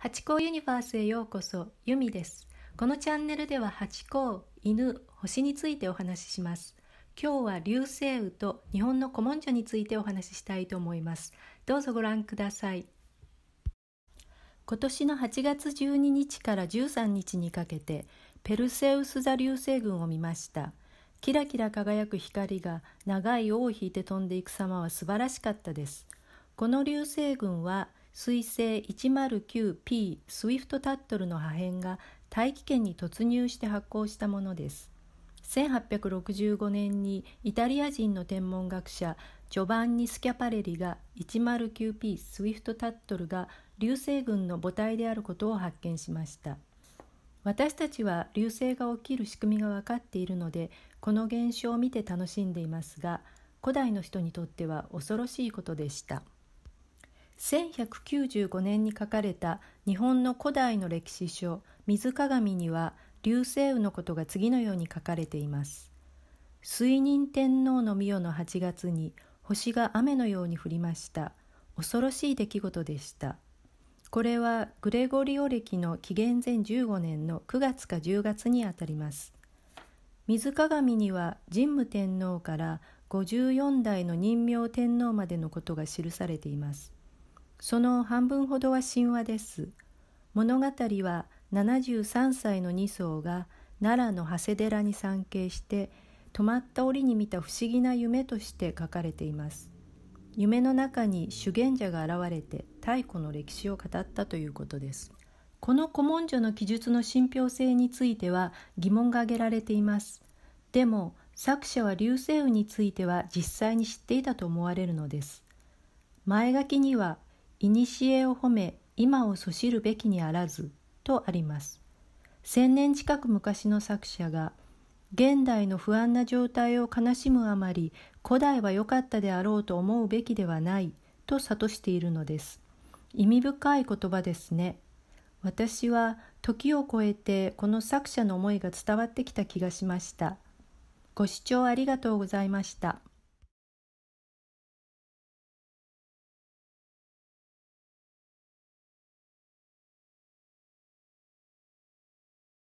ハチ公ユニバースへようこそ、ユミです。このチャンネルではハチ公、犬、星についてお話しします。今日は流星雨と日本の古文書についてお話ししたいと思います。どうぞご覧ください。今年の8月12日から13日にかけて、ペルセウス座流星群を見ました。キラキラ輝く光が長い尾を引いて飛んでいく様は素晴らしかったです。この流星群は水星 109P スウィフトタットルの破片が大気圏に突入して発光したものです1865年にイタリア人の天文学者ジョバンニ・スキャパレリが 109P スウィフトタットルが流星群の母体であることを発見しました私たちは流星が起きる仕組みが分かっているのでこの現象を見て楽しんでいますが古代の人にとっては恐ろしいことでした。1195年に書かれた日本の古代の歴史書「水鏡」には流星雨のことが次のように書かれています。水人天皇の御代の8月に星が雨のように降りました。恐ろしい出来事でした。これはグレゴリオ歴の紀元前15年の9月か10月にあたります。水鏡には神武天皇から54代の任明天皇までのことが記されています。その半分ほどは神話です物語は73歳の2層が奈良の長谷寺に参詣して止まった折に見た不思議な夢として書かれています夢の中に修験者が現れて太古の歴史を語ったということですこの古文書の記述の信憑性については疑問が挙げられていますでも作者は流星雨については実際に知っていたと思われるのです前書きには古を褒め今をそしるべきにあらず」とあります。1,000年近く昔の作者が現代の不安な状態を悲しむあまり古代は良かったであろうと思うべきではないと諭しているのです。意味深い言葉ですね。私は時を超えてこの作者の思いが伝わってきた気がしました。ご視聴ありがとうございました。